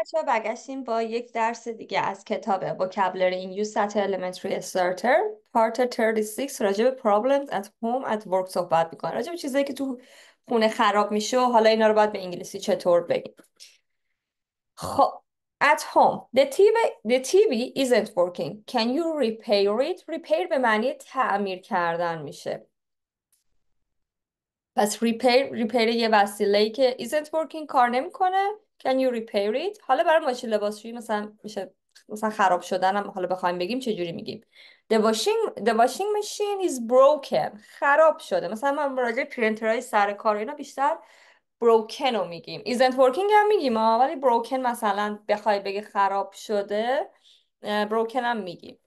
بچه برگشتیم با یک درس دیگه از کتاب Vocabulary in Use at Elementary Starter Part 36 راجب Problems at Home at Work صحبت میکنه راجب به چیزایی که تو خونه خراب میشه و حالا اینا رو باید به انگلیسی چطور بگیم خب At home the TV, the TV isn't working Can you repair it? Repair به معنی تعمیر کردن میشه پس repair یه وسیله که isn't working کار نمیکنه can you repair it حالا برای ماشین لباسشویی مثلا میشه مثلا خراب شدن هم حالا بخوایم بگیم چه جوری میگیم the washing the washing machine is broken خراب شده مثلا ما راجع پرینترای سر کار اینا بیشتر broken رو میگیم isn't working هم میگیم ولی broken مثلا بخوای بگی خراب شده broken هم میگیم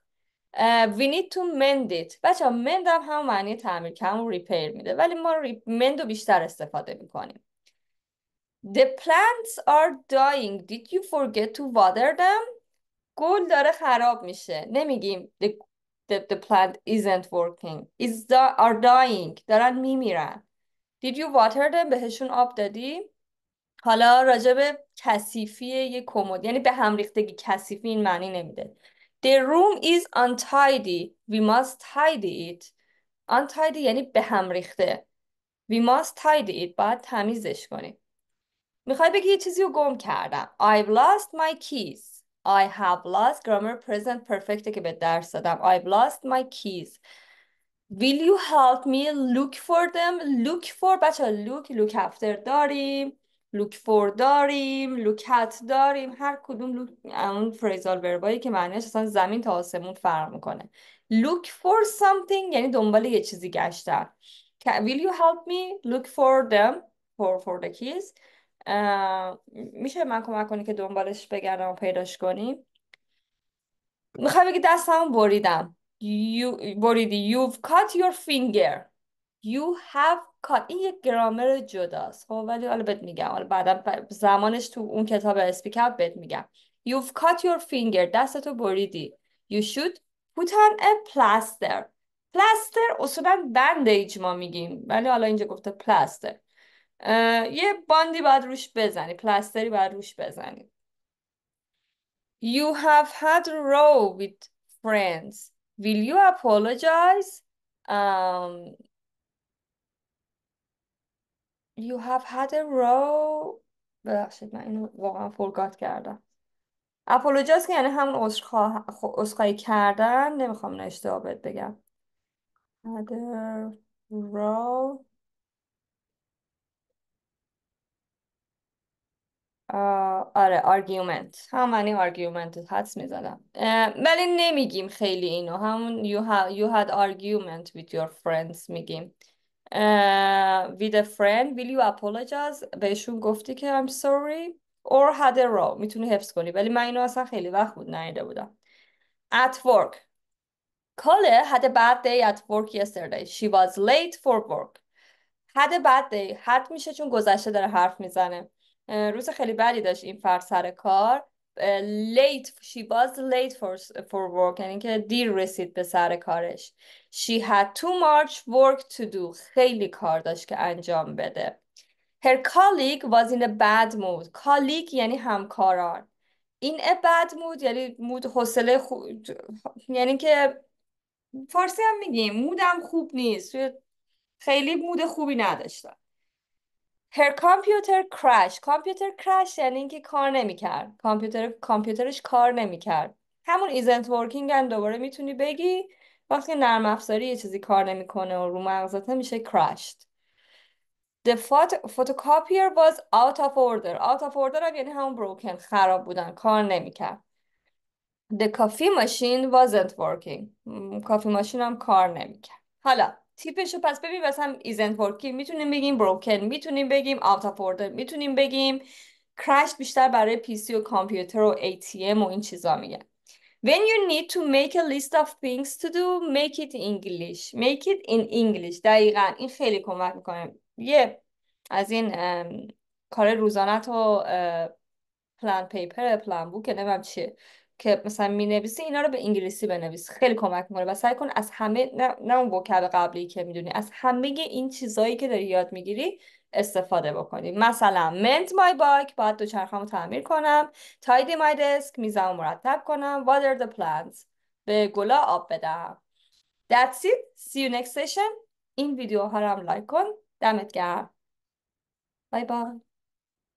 Uh, we need to mend it بچه ها مند هم هم معنی تعمیر که همون ریپیر میده ولی ما مند رو بیشتر استفاده میکنیم The plants are dying Did you forget to water them? گل داره خراب میشه نمیگیم the, the, the plant isn't working Is the, are dying دارن میمیرن Did you water them? بهشون آب دادی؟ حالا راجب به کثیفی یک کمد یعنی به هم ریختگی کثیفی این معنی نمیده The room is untidy. We must tidy it. Untidy یعنی به هم ریخته. We must tidy it. باید تمیزش کنیم. میخوای بگی یه چیزی رو گم کردم. I've lost my keys. I have lost grammar present perfect که به درس دادم. I've lost my keys. Will you help me look for them? Look for بچه look look after داریم. لوک فور داریم look at داریم هر کدوم اون فریزال وربایی که معنیش اصلا زمین تا آسمون فرق میکنه look for something یعنی دنبال یه چیزی گشتن will you help me look for them for, for the keys میشه من کمک کنی که دنبالش بگردم و پیداش کنیم میخوام بگی دستم بریدم you, بریدی you've cut your finger you have کات این یک گرامر جداست خب ولی حالا بهت میگم حالا بعدا زمانش تو اون کتاب اسپیک اپ بهت میگم You've cut your finger دستتو بریدی You should put on a plaster پلاستر اصولا بندیج ما میگیم ولی حالا اینجا گفته پلاستر یه باندی باید روش بزنی پلاستری باید روش بزنی You have had a row with friends Will you apologize? Um, You have had a row ببخشید من اینو واقعا فورگات کردم اپولوجاست که یعنی همون عذرخواه کردن نمیخوام اینو اشتباه بگم had a row آه، آره آرگیومنت همونی آرگیومنت حدس میزدم ولی نمیگیم خیلی اینو همون you, ha you had argument with your friends میگیم with a friend will you apologize بهشون گفتی که I'm sorry or had a row میتونی حفظ کنی ولی من اینو اصلا خیلی وقت بود نهیده بودم at work Kale had a bad day at work yesterday she was late for work had a bad day had میشه چون گذشته داره حرف میزنه روز خیلی بدی داشت این فرد سر کار late she was late for for work یعنی که دیر رسید به سر کارش she had too much work to do خیلی کار داشت که انجام بده her colleague was in a bad mood colleague یعنی همکاران این a bad mood یعنی مود حوصله خوب یعنی که فارسی هم میگیم مودم خوب نیست خیلی مود خوبی نداشتم هر کامپیوتر crash کامپیوتر crash یعنی اینکه کار نمیکرد کامپیوتر کامپیوترش کار نمیکرد همون ایزنت ورکینگ هم دوباره میتونی بگی وقتی نرم افزاری یه چیزی کار نمیکنه و رو مغزت میشه کرشت. The photocopier was out of order out of order هم یعنی همون broken خراب بودن کار نمیکرد The coffee machine wasn't working کافی ماشین هم کار نمیکرد حالا تیپش رو پس ببین مثلا ایزنت فورکی میتونیم بگیم بروکن میتونیم بگیم اوت اف میتونیم بگیم کرش بیشتر برای پی سی و کامپیوتر و ATM و این چیزا میگن When you need to make a list of things to do, make it English. Make it in English. دقیقا این خیلی کمک میکنه. یه از این کار روزانه تو پلان پیپر پلان بوک نمیم چیه که مثلا می نویسی اینا رو به انگلیسی بنویس خیلی کمک میکنه و سعی کن از همه نه, اون وکب قبلی که میدونی از همه این چیزایی که داری یاد میگیری استفاده بکنی مثلا منت مای باک باید رو تعمیر کنم تایدی مای دسک میزم مرتب کنم water the plants به گلا آب بدم That's it. See you next session. این ویدیوها رو هم لایک کن. دمت گرم. بای بای.